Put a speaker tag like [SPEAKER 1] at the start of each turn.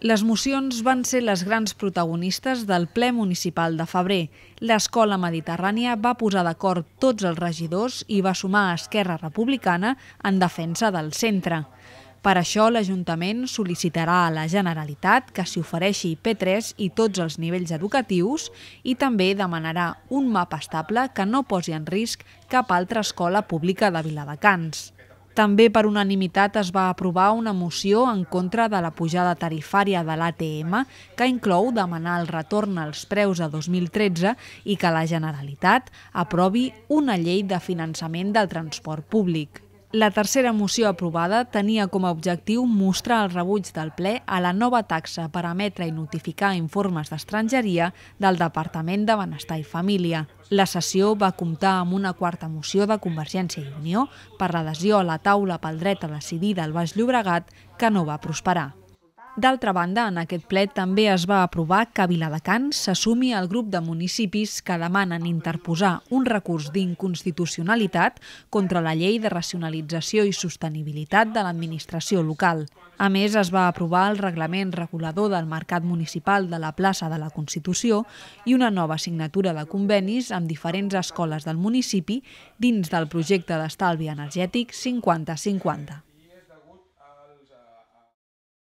[SPEAKER 1] Les mocions van ser les grans protagonistes del ple municipal de febrer. L'Escola Mediterrània va posar d'acord tots els regidors i va sumar a Esquerra Republicana en defensa del centre. Per això, l'Ajuntament sol·licitarà a la Generalitat que s'hi ofereixi P3 i tots els nivells educatius i també demanarà un mapa estable que no posi en risc cap altra escola pública de Viladecans. També per unanimitat es va aprovar una moció en contra de la pujada tarifària de l'ATM que inclou demanar el retorn als preus a 2013 i que la Generalitat aprovi una llei de finançament del transport públic. La tercera moció aprovada tenia com a objectiu mostrar el rebuig del ple a la nova taxa per emetre i notificar informes d'estrangeria del Departament de Benestar i Família. La sessió va comptar amb una quarta moció de Convergència i Unió per l'adhesió a la taula pel dret a decidir del Baix Llobregat que no va prosperar. D'altra banda, en aquest ple també es va aprovar que Viladecans s'assumi al grup de municipis que demanen interposar un recurs d'inconstitucionalitat contra la llei de racionalització i sostenibilitat de l'administració local. A més, es va aprovar el reglament regulador del mercat municipal de la plaça de la Constitució i una nova signatura de convenis amb diferents escoles del municipi dins del projecte d'estalvi energètic 50-50.